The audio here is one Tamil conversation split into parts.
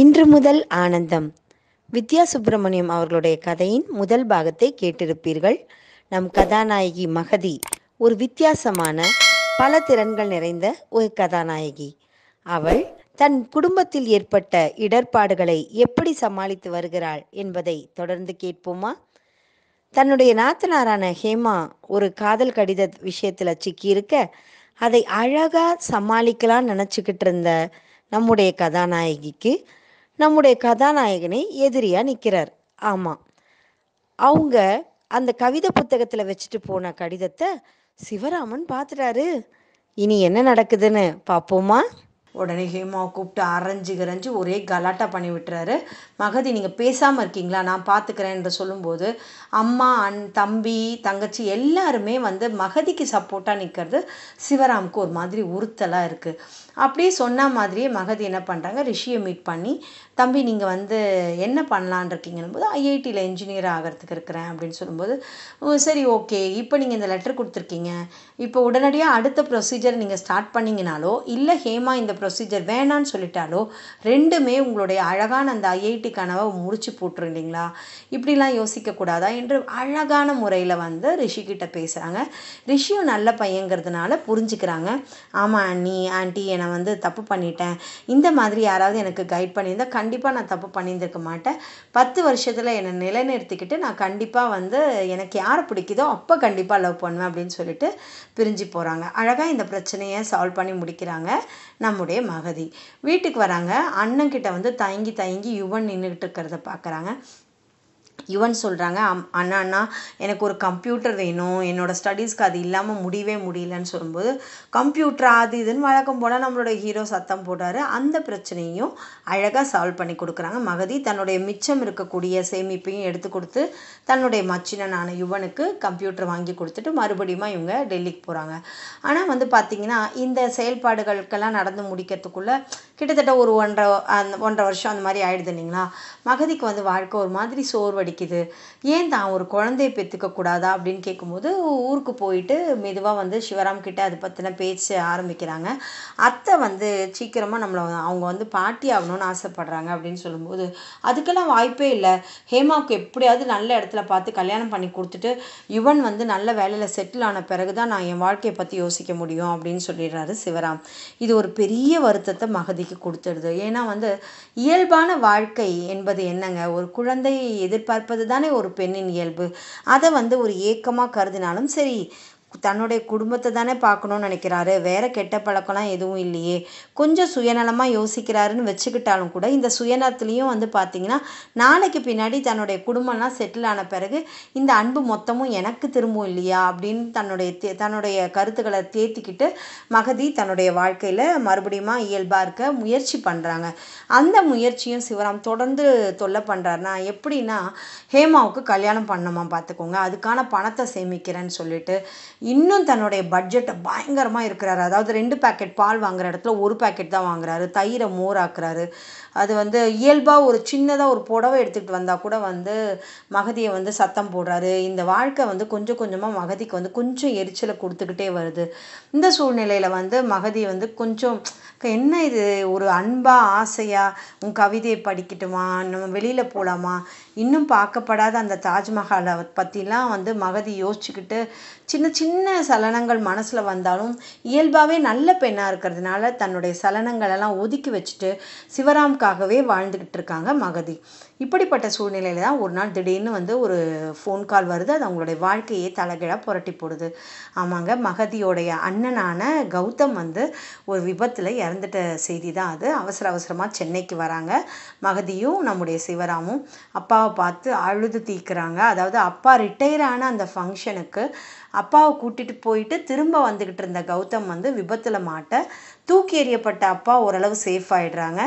இன்று முதல் ஆனந்தம் வித்யா சுப்பிரமணியம் அவர்களுடைய கதையின் முதல் பாகத்தை கேட்டிருப்பீர்கள் நம் கதாநாயகி மகதி ஒரு வித்தியாசமான பல திறன்கள் நிறைந்த ஒரு கதாநாயகி அவள் தன் குடும்பத்தில் ஏற்பட்ட இடர்பாடுகளை எப்படி சமாளித்து வருகிறாள் என்பதை தொடர்ந்து கேட்போமா தன்னுடைய நாத்தனாரான ஹேமா ஒரு காதல் கடித விஷயத்துல சிக்கியிருக்க அதை அழகா சமாளிக்கலாம் நினச்சிக்கிட்டு இருந்த நம்முடைய கதாநாயகிக்கு நம்முடைய கதாநாயகனை எதிரியாக நிற்கிறார் ஆமாம் அவங்க அந்த கவிதை புத்தகத்தில் வச்சுட்டு போன கடிதத்தை சிவராமன் பார்த்துட்டாரு இனி என்ன நடக்குதுன்னு பார்ப்போமா உடனே ஹேமாவை கூப்பிட்டு அரைஞ்சு கரைஞ்சி ஒரே கலாட்டா பண்ணி விட்டுறாரு மகதி நீங்கள் பேசாமல் இருக்கீங்களா நான் பார்த்துக்கிறேன் என்று சொல்லும்போது அம்மா அண் தம்பி தங்கச்சி எல்லாருமே வந்து மகதிக்கு சப்போர்ட்டாக நிற்கிறது சிவராமுக்கு ஒரு மாதிரி உறுத்தலாக இருக்குது அப்படியே சொன்ன மாதிரியே மகதி என்ன பண்ணுறாங்க ரிஷியை மீட் பண்ணி தம்பி நீங்கள் வந்து என்ன பண்ணலான் இருக்கீங்கன்னு போது ஐஐடியில் இன்ஜினியர் ஆகிறதுக்கு இருக்கிறேன் அப்படின்னு சொல்லும்போது சரி ஓகே இப்போ நீங்கள் இந்த லெட்டர் கொடுத்துருக்கீங்க இப்போ உடனடியாக அடுத்த ப்ரொசீஜர் நீங்கள் ஸ்டார்ட் பண்ணிங்கனாலோ இல்லை ஹேமா இந்த ப்ரொ ப்ரொசீஜர் வேணான்னு சொல்லிட்டாலோ ரெண்டுமே உங்களுடைய அழகான அந்த ஐஐடி கனவை முடிச்சு போட்டுரும் இல்லைங்களா இப்படிலாம் யோசிக்கக்கூடாதா என்று அழகான முறையில் வந்து ரிஷி கிட்டே பேசுகிறாங்க ரிஷியும் நல்ல பையங்கிறதுனால புரிஞ்சுக்கிறாங்க ஆமாம் நீ ஆண்டி என்னை வந்து தப்பு பண்ணிட்டேன் இந்த மாதிரி யாராவது எனக்கு கைட் பண்ணியிருந்தால் கண்டிப்பாக நான் தப்பு பண்ணியிருந்திருக்க மாட்டேன் பத்து வருஷத்தில் என்னை நிலைநிறுத்திக்கிட்டு நான் கண்டிப்பாக வந்து எனக்கு யாரை பிடிக்குதோ அப்போ கண்டிப்பாக லவ் பண்ணுவேன் அப்படின்னு சொல்லிட்டு பிரிஞ்சு போகிறாங்க அழகாக இந்த பிரச்சனையை சால்வ் பண்ணி முடிக்கிறாங்க நம்முடைய மகதி வீட்டுக்கு வராங்க அண்ணன் கிட்ட வந்து தயங்கி தயங்கி யுவன் நின்றுக்கிட்டு இருக்கிறத பார்க்குறாங்க யுவன் சொல்கிறாங்க அம் அண்ணா அண்ணா எனக்கு ஒரு கம்ப்யூட்டர் வேணும் என்னோடய ஸ்டடீஸ்க்கு அது இல்லாமல் முடியவே முடியலன்னு சொல்லும்போது கம்ப்யூட்டர் அது இதுன்னு வழக்கம் போனால் நம்மளோட ஹீரோ சத்தம் போட்டார் அந்த பிரச்சனையும் அழகாக சால்வ் பண்ணி கொடுக்குறாங்க மகதி தன்னுடைய மிச்சம் இருக்கக்கூடிய சேமிப்பையும் எடுத்து கொடுத்து தன்னுடைய மச்சினனான யுவனுக்கு கம்ப்யூட்டர் வாங்கி கொடுத்துட்டு மறுபடியும் இவங்க டெல்லிக்கு போகிறாங்க ஆனால் வந்து பார்த்திங்கன்னா இந்த செயல்பாடுகளுக்கெல்லாம் நடந்து முடிக்கிறதுக்குள்ளே கிட்டத்தட்ட ஒரு ஒன்றரை அந்த ஒன்றரை வருஷம் அந்த மாதிரி ஆயிடுது இல்லைங்களா மகதிக்கு வந்து வாழ்க்கை ஒரு மாதிரி சோர்வடி படிக்குது ஏன் தான் ஒரு குழந்தைய பெற்றுக்க கூடாதா அப்படின்னு கேட்கும்போது ஊருக்கு போயிட்டு மெதுவாக வந்து சிவராம் கிட்ட அதை பற்றின பேச்சு ஆரம்பிக்கிறாங்க அத்தை வந்து சீக்கிரமாக நம்மளை அவங்க வந்து பாட்டி ஆகணும்னு ஆசைப்படுறாங்க அப்படின்னு சொல்லும்போது அதுக்கெல்லாம் வாய்ப்பே இல்லை ஹேமாவுக்கு எப்படியாவது நல்ல இடத்துல பார்த்து கல்யாணம் பண்ணி கொடுத்துட்டு யுவன் வந்து நல்ல வேலையில் செட்டில் ஆன பிறகு தான் நான் என் வாழ்க்கையை பற்றி யோசிக்க முடியும் அப்படின்னு சொல்லிடுறாரு சிவராம் இது ஒரு பெரிய வருத்தத்தை மகதிக்கு கொடுத்துடுது ஏன்னா வந்து இயல்பான வாழ்க்கை என்பது என்னங்க ஒரு குழந்தையை எதிர்பார்க்க பார்ப்பது தானே ஒரு பெண்ணின் இயல்பு அதை வந்து ஒரு ஏக்கமாக கருதினாலும் சரி தன்னுடைய குடும்பத்தை தானே பார்க்கணுன்னு நினைக்கிறாரு வேறு கெட்ட பழக்கம்லாம் எதுவும் இல்லையே கொஞ்சம் சுயநலமாக யோசிக்கிறாருன்னு வச்சுக்கிட்டாலும் கூட இந்த சுயநலத்துலேயும் வந்து பார்த்திங்கன்னா நாளைக்கு பின்னாடி தன்னுடைய குடும்பம்லாம் செட்டில் ஆன பிறகு இந்த அன்பு மொத்தமும் எனக்கு திரும்பும் இல்லையா அப்படின்னு தன்னுடைய தே தன்னுடைய கருத்துக்களை தேத்திக்கிட்டு மகதி தன்னுடைய வாழ்க்கையில் மறுபடியும் இயல்பாக இருக்க முயற்சி பண்ணுறாங்க அந்த முயற்சியும் சிவராம் தொடர்ந்து தொல்லை பண்ணுறாருனா எப்படின்னா ஹேமாவுக்கு கல்யாணம் பண்ணமா பார்த்துக்கோங்க அதுக்கான பணத்தை சேமிக்கிறேன்னு சொல்லிட்டு இன்னும் தன்னுடைய பட்ஜெட்டை பயங்கரமாக இருக்கிறாரு அதாவது ரெண்டு பேக்கெட் பால் வாங்குற இடத்துல ஒரு பேக்கெட் தான் வாங்குறாரு தயிரை மோர் ஆக்குறாரு அது வந்து இயல்பாக ஒரு சின்னதாக ஒரு புடவை எடுத்துகிட்டு வந்தால் கூட வந்து மகதியை வந்து சத்தம் போடுறாரு இந்த வாழ்க்கை வந்து கொஞ்சம் கொஞ்சமாக மகதிக்கு வந்து கொஞ்சம் எரிச்சலை கொடுத்துக்கிட்டே வருது இந்த சூழ்நிலையில் வந்து மகதி வந்து கொஞ்சம் என்ன இது ஒரு அன்பாக ஆசையாக உன் கவிதையை படிக்கட்டுமா நம்ம வெளியில் போகலாமா இன்னும் பார்க்கப்படாத அந்த தாஜ்மஹாலை பற்றிலாம் வந்து மகதி யோசிச்சுக்கிட்டு சின்ன சின்ன சலனங்கள் மனசில் வந்தாலும் இயல்பாகவே நல்ல பெண்ணாக இருக்கிறதுனால தன்னுடைய சலனங்களெல்லாம் ஒதுக்கி வச்சுட்டு சிவராம் அவங்களுக்காகவே வாழ்ந்துக்கிட்டு இருக்காங்க மகதி இப்படிப்பட்ட சூழ்நிலையில் தான் ஒரு நாள் திடீர்னு வந்து ஒரு ஃபோன் கால் வருது அது அவங்களுடைய வாழ்க்கையே தலைகீழாக புரட்டி போடுது ஆமாங்க மகதியோடைய அண்ணனான கௌதம் வந்து ஒரு விபத்தில் இறந்துட்ட செய்தி தான் அது அவசர அவசரமாக சென்னைக்கு வராங்க மகதியும் நம்முடைய சிவராமும் அப்பாவை பார்த்து அழுது தீக்கிறாங்க அதாவது அப்பா ரிட்டையர் ஆன அந்த ஃபங்க்ஷனுக்கு அப்பாவை கூட்டிகிட்டு போயிட்டு திரும்ப வந்துக்கிட்டு இருந்த கௌதம் வந்து விபத்தில் மாட்ட தூக்கி எறியப்பட்ட அப்பா ஓரளவு சேஃப் ஆகிடுறாங்க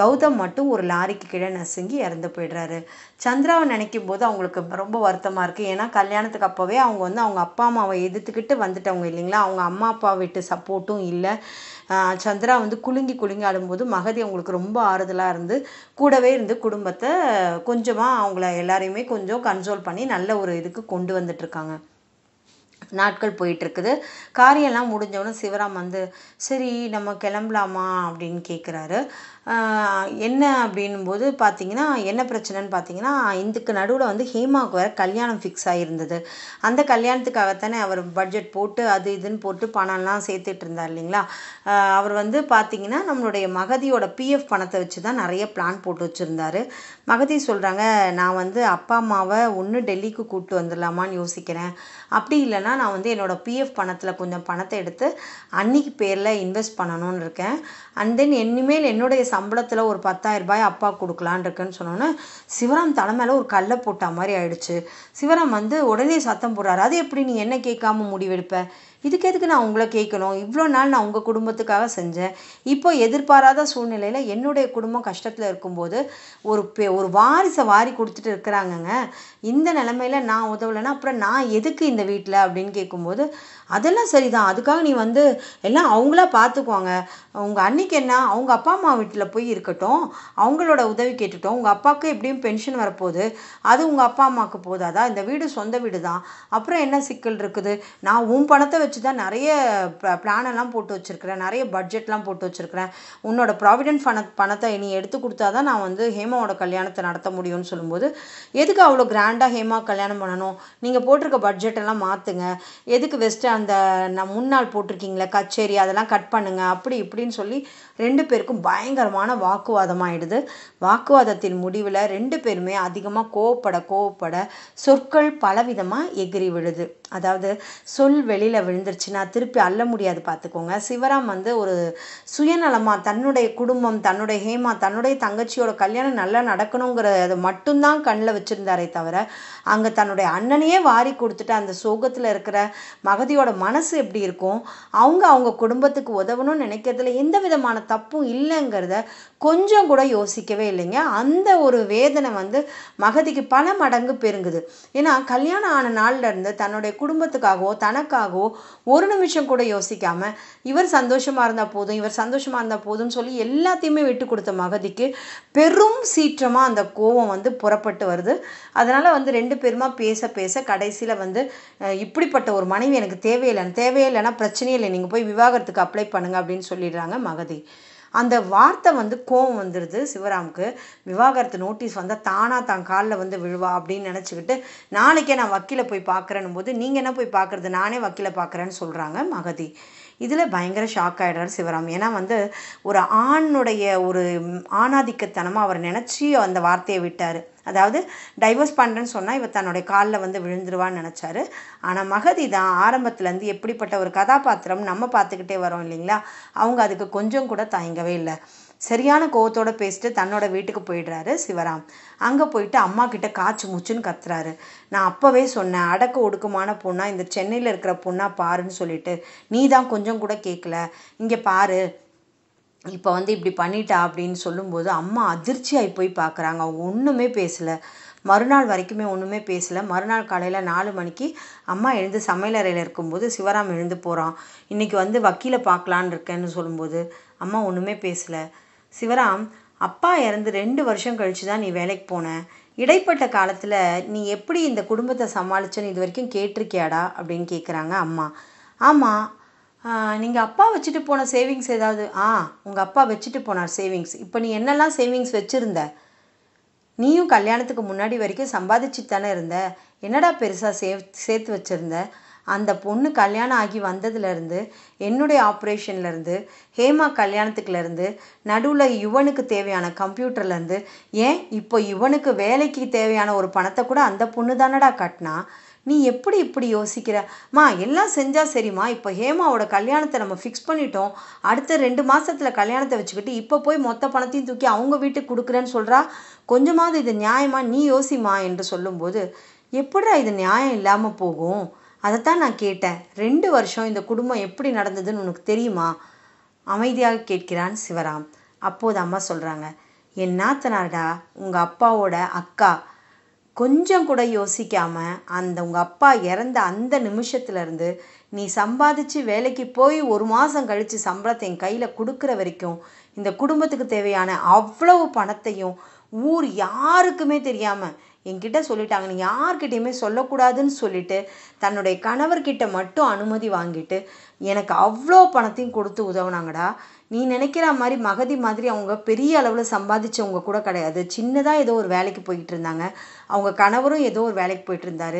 கௌதம் மட்டும் ஒரு லாரிக்கு கீழே நசுங்கி இறந்து போயிடுறாரு சந்திராவை நினைக்கும் போது அவங்களுக்கு ரொம்ப வருத்தமாக இருக்குது ஏன்னா கல்யாணத்துக்கு அப்போவே அவங்க வந்து அவங்க அப்பா அம்மாவை எதிர்த்துக்கிட்டு வந்துட்டவங்க இல்லைங்களா அவங்க அம்மா அப்பா வீட்டு சப்போர்ட்டும் இல்லை சந்திரா வந்து குலுங்கி குலுங்கி ஆடும்போது மகதி அவங்களுக்கு ரொம்ப ஆறுதலாக இருந்து கூடவே இருந்து குடும்பத்தை கொஞ்சமாக அவங்கள எல்லாரையுமே கொஞ்சம் கன்சோல் பண்ணி நல்ல ஒரு இதுக்கு கொண்டு வந்துட்டுருக்காங்க நாட்கள் போயிட்டுருக்குது காரியம்லாம் முடிஞ்சவொடனே சிவராம் வந்து சரி நம்ம கிளம்பலாமா அப்படின்னு கேட்குறாரு என்ன அப்படின்போது பார்த்தீங்கன்னா என்ன பிரச்சனைன்னு பார்த்தீங்கன்னா இதுக்கு நடுவில் வந்து ஹேமாவுக்கு வர கல்யாணம் ஃபிக்ஸ் ஆகிருந்தது அந்த கல்யாணத்துக்காகத்தானே அவர் பட்ஜெட் போட்டு அது இதுன்னு போட்டு பணம்லாம் சேர்த்துட்டு இருந்தார் இல்லைங்களா அவர் வந்து பார்த்தீங்கன்னா நம்மளுடைய மகதியோட பிஎஃப் பணத்தை வச்சு தான் நிறைய பிளான் போட்டு வச்சுருந்தாரு மகதி சொல்கிறாங்க நான் வந்து அப்பா அம்மாவை ஒன்று டெல்லிக்கு கூப்பிட்டு வந்துடலாமான்னு யோசிக்கிறேன் அப்படி இல்லைன்னா நான் வந்து என்னோடய பிஎஃப் பணத்தில் கொஞ்சம் பணத்தை எடுத்து அன்னைக்கு பேரில் இன்வெஸ்ட் பண்ணணும்னு இருக்கேன் அண்ட் தென் இனிமேல் என்னுடைய சம்பளத்தில் ஒரு பத்தாயிரம் ரூபாய் அப்பா கொடுக்கலான் இருக்கேன்னு சொன்னோன்னே சிவராம் தலை மேலே ஒரு கல்லை போட்டா மாதிரி ஆயிடுச்சு சிவராம் வந்து உடனே சத்தம் போடுறாரு அது எப்படி நீ என்ன கேட்காம முடிவெடுப்ப இதுக்கு எதுக்கு நான் உங்களை கேட்கணும் இவ்வளோ நாள் நான் உங்கள் குடும்பத்துக்காக செஞ்சேன் இப்போ எதிர்பாராத சூழ்நிலையில் என்னுடைய குடும்பம் கஷ்டத்தில் இருக்கும்போது ஒரு பெ ஒரு வாரிசை வாரி கொடுத்துட்டு இருக்கிறாங்கங்க இந்த நிலமையில் நான் உதவலைன்னா அப்புறம் நான் எதுக்கு இந்த வீட்டில் அப்படின்னு கேட்கும்போது அதெல்லாம் சரி தான் அதுக்காக நீ வந்து எல்லாம் அவங்களா பார்த்துக்குவாங்க உங்கள் அன்னைக்கு என்ன அவங்க அப்பா அம்மா வீட்டில் போய் இருக்கட்டும் அவங்களோட உதவி கேட்டுட்டோம் உங்கள் அப்பாவுக்கு எப்படியும் பென்ஷன் வரப்போகுது அது உங்கள் அப்பா அம்மாவுக்கு போதாதா இந்த வீடு சொந்த வீடு தான் அப்புறம் என்ன சிக்கல் இருக்குது நான் உன் பணத்தை வச்சு தான் நிறைய பிளானெல்லாம் போட்டு வச்சுருக்கிறேன் நிறைய பட்ஜெட்லாம் போட்டு வச்சுருக்கிறேன் உன்னோட ப்ராவிடென்ட் பண பணத்தை நீ எடுத்து கொடுத்தா தான் நான் வந்து ஹேமாவோட கல்யாணத்தை நடத்த முடியும்னு சொல்லும்போது எதுக்கு அவ்வளோ கிராண்டாக ஹேமா கல்யாணம் பண்ணணும் நீங்கள் போட்டிருக்க பட்ஜெட்டெல்லாம் மாற்றுங்க எதுக்கு வெஸ்டர்ன் அந்த நான் முன்னாள் போட்டிருக்கீங்களே கச்சேரி அதெல்லாம் கட் பண்ணுங்கள் அப்படி இப்படின்னு சொல்லி ரெண்டு பேருக்கும் பயங்கரமான வாக்குவாதம் ஆகிடுது வாக்குவாதத்தின் முடிவில் ரெண்டு பேருமே அதிகமாக கோவப்பட கோவப்பட சொற்கள் பலவிதமாக எகிரி விழுது அதாவது சொல் வெளியில் விழுந்துருச்சுன்னா திருப்பி அள்ள முடியாது பார்த்துக்கோங்க சிவராம் வந்து ஒரு சுயநலமாக தன்னுடைய குடும்பம் தன்னுடைய ஹேமா தன்னுடைய தங்கச்சியோட கல்யாணம் நல்லா நடக்கணுங்கிறத மட்டும்தான் கண்ணில் வச்சுருந்தாரே தவிர அங்கே தன்னுடைய அண்ணனையே வாரி கொடுத்துட்டு அந்த சோகத்தில் இருக்கிற மகதியோட மனசு எப்படி இருக்கும் அவங்க அவங்க குடும்பத்துக்கு உதவணும்னு நினைக்கிறதுல எந்த விதமான தப்பும் இல்லைங்கிறத கொஞ்சம் கூட யோசிக்கவே இல்லைங்க அந்த ஒரு வேதனை வந்து மகதிக்கு பல மடங்கு பெருங்குது ஏன்னா கல்யாணம் ஆன நாள்லேருந்து தன்னுடைய குடும்பத்துக்காகவோ தனக்காகவோ ஒரு நிமிஷம் கூட யோசிக்காமல் இவர் சந்தோஷமாக இருந்தால் போதும் இவர் சந்தோஷமாக இருந்தால் போதும்னு சொல்லி எல்லாத்தையுமே விட்டு கொடுத்த மகதிக்கு பெரும் சீற்றமாக அந்த கோபம் வந்து புறப்பட்டு வருது அதனால் வந்து ரெண்டு பேருமா பேச பேச கடைசியில் வந்து இப்படிப்பட்ட ஒரு மனைவி எனக்கு தேவையில்லை தேவையில்லைன்னா பிரச்சனையே இல்லை நீங்கள் போய் விவாகரத்துக்கு அப்ளை பண்ணுங்கள் அப்படின்னு சொல்லிடுறாங்க மகதி அந்த வார்த்தை வந்து கோவம் வந்துடுது சிவராமுக்கு விவாகரத்து நோட்டீஸ் வந்தால் தானாக தான் காலில் வந்து விழுவா அப்படின்னு நினச்சிக்கிட்டு நாளைக்கே நான் வக்கீலை போய் பார்க்குறேன்னு போது நீங்கள் என்ன போய் பார்க்குறது நானே வக்கீலை பார்க்குறேன்னு சொல்கிறாங்க மகதி இதில் பயங்கர ஷாக் ஆகிடுறார் சிவராம் ஏன்னா வந்து ஒரு ஆணுடைய ஒரு ஆணாதிக்கத்தனமாக அவர் நினச்சி அந்த வார்த்தையை விட்டார் அதாவது டைவர்ஸ் பண்ணுறேன்னு சொன்னால் இவ தன்னுடைய காலில் வந்து விழுந்துருவான்னு நினச்சாரு ஆனால் மகதி தான் ஆரம்பத்துலேருந்து எப்படிப்பட்ட ஒரு கதாபாத்திரம் நம்ம பார்த்துக்கிட்டே வரோம் இல்லைங்களா அவங்க அதுக்கு கொஞ்சம் கூட தயங்கவே இல்லை சரியான கோவத்தோடு பேசிட்டு தன்னோட வீட்டுக்கு போயிடுறாரு சிவராம் அங்கே போயிட்டு அம்மா கிட்ட காய்ச்சி மூச்சுன்னு கத்துறாரு நான் அப்போவே சொன்னேன் அடக்க ஒடுக்கமான பொண்ணாக இந்த சென்னையில் இருக்கிற பொண்ணாக பாருன்னு சொல்லிட்டு நீ தான் கொஞ்சம் கூட கேட்கல இங்கே பாரு இப்போ வந்து இப்படி பண்ணிட்டா அப்படின்னு சொல்லும்போது அம்மா அதிர்ச்சியாகி போய் பார்க்குறாங்க ஒன்றுமே பேசலை மறுநாள் வரைக்குமே ஒன்றுமே பேசலை மறுநாள் காலையில் நாலு மணிக்கு அம்மா எழுந்து சமையலறையில் இருக்கும்போது சிவராம் எழுந்து போகிறான் இன்றைக்கி வந்து வக்கீலை பார்க்கலான்னு இருக்கேன்னு சொல்லும்போது அம்மா ஒன்றுமே பேசலை சிவராம் அப்பா இறந்து ரெண்டு வருஷம் கழித்து தான் நீ வேலைக்கு போன இடைப்பட்ட காலத்தில் நீ எப்படி இந்த குடும்பத்தை சமாளிச்சன்னு இது வரைக்கும் கேட்டிருக்கியாடா அப்படின்னு கேட்குறாங்க அம்மா ஆமாம் நீங்கள் அப்பா வச்சுட்டு போன சேவிங்ஸ் ஏதாவது ஆ உங்கள் அப்பா வச்சுட்டு போனார் சேவிங்ஸ் இப்போ நீ என்னெல்லாம் சேவிங்ஸ் வச்சுருந்த நீயும் கல்யாணத்துக்கு முன்னாடி வரைக்கும் சம்பாதிச்சு தானே இருந்த என்னடா பெருசாக சேவ் சேர்த்து வச்சுருந்த அந்த பொண்ணு கல்யாணம் ஆகி வந்ததுலேருந்து என்னுடைய ஆப்ரேஷன்லேருந்து ஹேமா கல்யாணத்துக்குலேருந்து நடுவில் யுவனுக்கு தேவையான கம்ப்யூட்டர்லேருந்து ஏன் இப்போ யுவனுக்கு வேலைக்கு தேவையான ஒரு பணத்தை கூட அந்த பொண்ணு தானடா கட்டினா நீ எப்படி இப்படி யோசிக்கிற மா எல்லாம் செஞ்சால் சரிம்மா இப்போ ஹேமாவோட கல்யாணத்தை நம்ம ஃபிக்ஸ் பண்ணிட்டோம் அடுத்த ரெண்டு மாதத்தில் கல்யாணத்தை வச்சுக்கிட்டு இப்போ போய் மொத்த பணத்தையும் தூக்கி அவங்க வீட்டுக்கு கொடுக்குறேன்னு சொல்கிறா கொஞ்சமாவது இது நியாயமாக நீ யோசிமா என்று சொல்லும்போது எப்படா இது நியாயம் இல்லாமல் போகும் அதைத்தான் நான் கேட்டேன் ரெண்டு வருஷம் இந்த குடும்பம் எப்படி நடந்ததுன்னு உனக்கு தெரியுமா அமைதியாக கேட்கிறான் சிவராம் அப்போது அம்மா சொல்கிறாங்க என் நாத்தனார்டா உங்கள் அப்பாவோட அக்கா கொஞ்சம் கூட யோசிக்காமல் அந்த உங்க அப்பா இறந்த அந்த நிமிஷத்துலேருந்து நீ சம்பாதிச்சு வேலைக்கு போய் ஒரு மாதம் கழித்து சம்பளத்தை என் கையில் கொடுக்குற வரைக்கும் இந்த குடும்பத்துக்கு தேவையான அவ்வளவு பணத்தையும் ஊர் யாருக்குமே தெரியாமல் என்கிட்ட சொல்லிட்டாங்க நீ யார்கிட்டையுமே சொல்லக்கூடாதுன்னு சொல்லிட்டு தன்னுடைய கணவர்கிட்ட மட்டும் அனுமதி வாங்கிட்டு எனக்கு அவ்வளோ பணத்தையும் கொடுத்து உதவுனாங்கடா நீ நினைக்கிற மாதிரி மகதி மாதிரி அவங்க பெரிய அளவில் சம்பாதிச்சவங்க கூட கிடையாது சின்னதாக ஏதோ ஒரு வேலைக்கு போய்கிட்டு இருந்தாங்க அவங்க கணவரும் ஏதோ ஒரு வேலைக்கு போயிட்டு இருந்தார்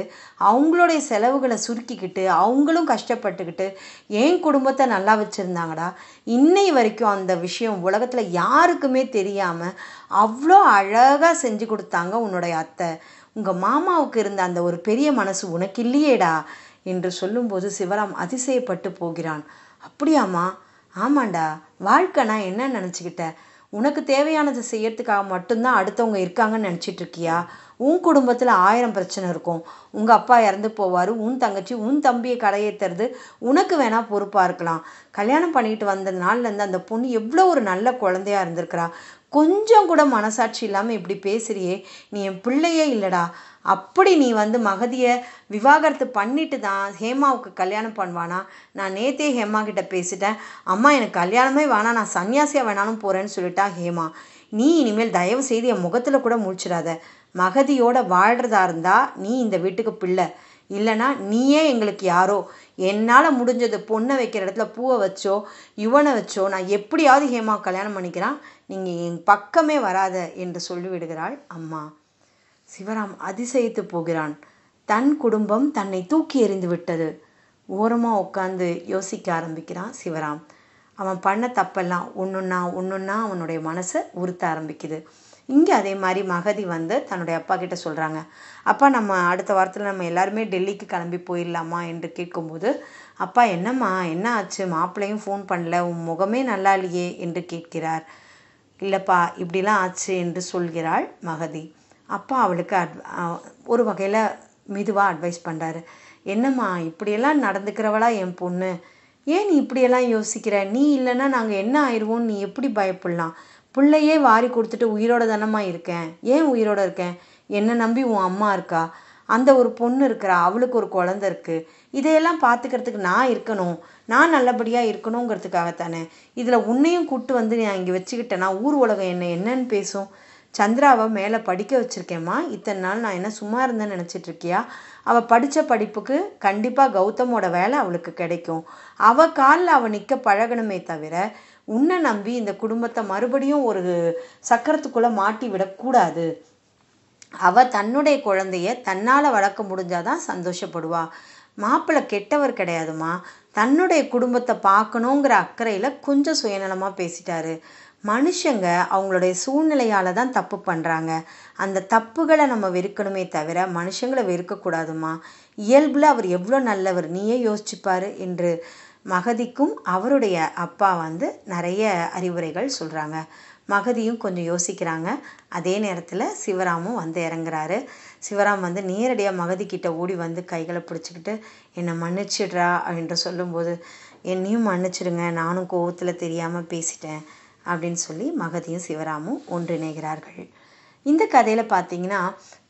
அவங்களுடைய செலவுகளை சுருக்கிக்கிட்டு அவங்களும் கஷ்டப்பட்டுக்கிட்டு என் குடும்பத்தை நல்லா வச்சுருந்தாங்கடா இன்னை வரைக்கும் அந்த விஷயம் உலகத்தில் யாருக்குமே தெரியாமல் அவ்வளோ அழகாக செஞ்சு கொடுத்தாங்க உன்னுடைய அத்தை உங்கள் மாமாவுக்கு இருந்த அந்த ஒரு பெரிய மனசு உனக்கு இல்லையேடா என்று சொல்லும்போது சிவராம் அதிசயப்பட்டு போகிறான் அப்படியாம்மா ஆமாண்டா நான் என்ன நினச்சிக்கிட்டேன் உனக்கு தேவையானதை செய்யறதுக்காக மட்டும்தான் அடுத்தவங்க இருக்காங்கன்னு நினச்சிட்டு இருக்கியா உன் குடும்பத்தில் ஆயிரம் பிரச்சனை இருக்கும் உங்கள் அப்பா இறந்து போவார் உன் தங்கச்சி உன் தம்பியை கரையேற்றுறது உனக்கு வேணால் பொறுப்பாக இருக்கலாம் கல்யாணம் பண்ணிட்டு வந்த நாள்லேருந்து அந்த பொண்ணு எவ்வளோ ஒரு நல்ல குழந்தையா இருந்திருக்கிறா கொஞ்சம் கூட மனசாட்சி இல்லாமல் இப்படி பேசுறியே நீ என் பிள்ளையே இல்லைடா அப்படி நீ வந்து மகதியை விவாகரத்து பண்ணிட்டு தான் ஹேமாவுக்கு கல்யாணம் பண்ணுவானா நான் நேத்தே ஹேமா கிட்ட பேசிட்டேன் அம்மா எனக்கு கல்யாணமே வேணாம் நான் சன்னியாசியாக வேணாலும் போகிறேன்னு சொல்லிட்டா ஹேமா நீ இனிமேல் தயவு செய்து என் முகத்தில் கூட முடிச்சிடாத மகதியோட வாழ்கிறதா இருந்தால் நீ இந்த வீட்டுக்கு பிள்ளை இல்லைனா நீயே எங்களுக்கு யாரோ என்னால் முடிஞ்சது பொண்ணை வைக்கிற இடத்துல பூவை வச்சோ யுவனை வச்சோ நான் எப்படியாவது ஹேமா கல்யாணம் பண்ணிக்கிறான் நீங்கள் என் பக்கமே வராத என்று சொல்லிவிடுகிறாள் அம்மா சிவராம் அதிசயித்து போகிறான் தன் குடும்பம் தன்னை தூக்கி எறிந்து விட்டது ஓரமாக உட்காந்து யோசிக்க ஆரம்பிக்கிறான் சிவராம் அவன் பண்ண தப்பெல்லாம் ஒன்றுன்னா ஒன்றுன்னா அவனுடைய மனசை உறுத்த ஆரம்பிக்குது இங்கே அதே மாதிரி மகதி வந்து தன்னுடைய அப்பா கிட்ட சொல்கிறாங்க அப்பா நம்ம அடுத்த வாரத்தில் நம்ம எல்லாருமே டெல்லிக்கு கிளம்பி போயிடலாமா என்று கேட்கும்போது அப்பா என்னம்மா என்ன ஆச்சு மாப்பிள்ளையும் ஃபோன் பண்ணல உன் முகமே நல்லா இல்லையே என்று கேட்கிறார் இல்லைப்பா இப்படிலாம் ஆச்சு என்று சொல்கிறாள் மகதி அப்பா அவளுக்கு அட் ஒரு வகையில் மெதுவாக அட்வைஸ் பண்ணுறாரு என்னம்மா இப்படியெல்லாம் நடந்துக்கிறவளா என் பொண்ணு ஏன் நீ இப்படியெல்லாம் யோசிக்கிற நீ இல்லைன்னா நாங்கள் என்ன ஆயிடுவோம் நீ எப்படி பயப்படலாம் பிள்ளையே வாரி கொடுத்துட்டு உயிரோட தானம்மா இருக்கேன் ஏன் உயிரோட இருக்கேன் என்னை நம்பி உன் அம்மா இருக்கா அந்த ஒரு பொண்ணு இருக்கிறா அவளுக்கு ஒரு குழந்த இருக்குது இதையெல்லாம் பார்த்துக்கிறதுக்கு நான் இருக்கணும் நான் நல்லபடியாக இருக்கணுங்கிறதுக்காக தானே இதில் உன்னையும் கூப்பிட்டு வந்து நான் இங்கே வச்சுக்கிட்டேன்னா ஊர் உலகம் என்ன என்னன்னு பேசும் சந்திராவை மேலே படிக்க வச்சுருக்கேம்மா இத்தனை நாள் நான் என்ன சும்மா இருந்தேன்னு நினச்சிட்ருக்கியா அவள் படித்த படிப்புக்கு கண்டிப்பாக கௌதமோட வேலை அவளுக்கு கிடைக்கும் அவள் காலில் அவள் நிற்க பழகணுமே தவிர உன்னை நம்பி இந்த குடும்பத்தை மறுபடியும் ஒரு சக்கரத்துக்குள்ளே மாட்டி விடக்கூடாது அவள் தன்னுடைய குழந்தைய தன்னால் வளர்க்க முடிஞ்சாதான் சந்தோஷப்படுவா மாப்பிள்ளை கெட்டவர் கிடையாதுமா தன்னுடைய குடும்பத்தை பார்க்கணுங்கிற அக்கறையில் கொஞ்சம் சுயநலமாக பேசிட்டாரு மனுஷங்க அவங்களுடைய சூழ்நிலையால் தான் தப்பு பண்ணுறாங்க அந்த தப்புகளை நம்ம வெறுக்கணுமே தவிர மனுஷங்களை வெறுக்கக்கூடாதுமா இயல்பில் அவர் எவ்வளோ நல்லவர் நீயே யோசிச்சுப்பார் என்று மகதிக்கும் அவருடைய அப்பா வந்து நிறைய அறிவுரைகள் சொல்கிறாங்க மகதியும் கொஞ்சம் யோசிக்கிறாங்க அதே நேரத்தில் சிவராமும் வந்து இறங்குறாரு சிவராம் வந்து நேரடியாக மகதிக்கிட்ட ஓடி வந்து கைகளை பிடிச்சிக்கிட்டு என்னை மன்னிச்சிடுறா அப்படின்ற சொல்லும்போது என்னையும் மன்னிச்சிடுங்க நானும் கோவத்தில் தெரியாமல் பேசிட்டேன் அப்படின்னு சொல்லி மகதியும் சிவராமும் ஒன்றிணைகிறார்கள் இந்த கதையில் பார்த்தீங்கன்னா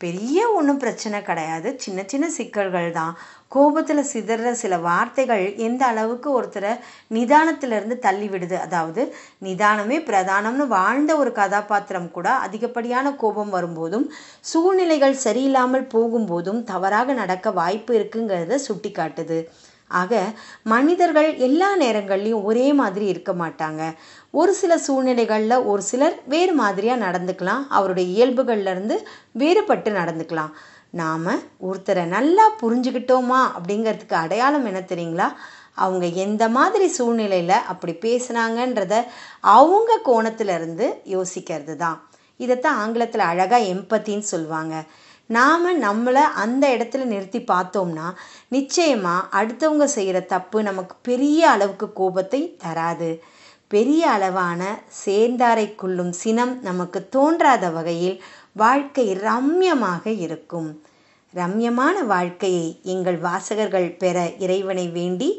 பெரிய ஒன்றும் பிரச்சனை கிடையாது சின்ன சின்ன சிக்கல்கள் தான் கோபத்தில் சிதற சில வார்த்தைகள் எந்த அளவுக்கு ஒருத்தரை நிதானத்திலிருந்து தள்ளி விடுது அதாவது நிதானமே பிரதானம்னு வாழ்ந்த ஒரு கதாபாத்திரம் கூட அதிகப்படியான கோபம் வரும்போதும் சூழ்நிலைகள் சரியில்லாமல் போகும்போதும் தவறாக நடக்க வாய்ப்பு இருக்குங்கிறத சுட்டி காட்டுது ஆக மனிதர்கள் எல்லா நேரங்கள்லையும் ஒரே மாதிரி இருக்க மாட்டாங்க ஒரு சில சூழ்நிலைகளில் ஒரு சிலர் வேறு மாதிரியாக நடந்துக்கலாம் அவருடைய இயல்புகள்லேருந்து வேறுபட்டு நடந்துக்கலாம் நாம் ஒருத்தரை நல்லா புரிஞ்சுக்கிட்டோமா அப்படிங்கிறதுக்கு அடையாளம் என்ன தெரியுங்களா அவங்க எந்த மாதிரி சூழ்நிலையில் அப்படி பேசுனாங்கன்றத அவங்க கோணத்திலிருந்து யோசிக்கிறது தான் இதைத்தான் ஆங்கிலத்தில் அழகாக எம்பத்தின்னு சொல்லுவாங்க நாம் நம்மளை அந்த இடத்துல நிறுத்தி பார்த்தோம்னா நிச்சயமாக அடுத்தவங்க செய்கிற தப்பு நமக்கு பெரிய அளவுக்கு கோபத்தை தராது பெரிய அளவான சேர்ந்தாரை கொள்ளும் சினம் நமக்கு தோன்றாத வகையில் வாழ்க்கை ரம்யமாக இருக்கும் ரம்யமான வாழ்க்கையை எங்கள் வாசகர்கள் பெற இறைவனை வேண்டி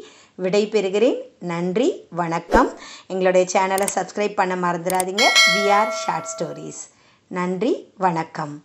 விடைபெறுகிறேன் நன்றி வணக்கம் எங்களுடைய சேனலை சப்ஸ்கிரைப் பண்ண மறந்துடாதீங்க வி ஆர் ஷார்ட் ஸ்டோரிஸ் நன்றி வணக்கம்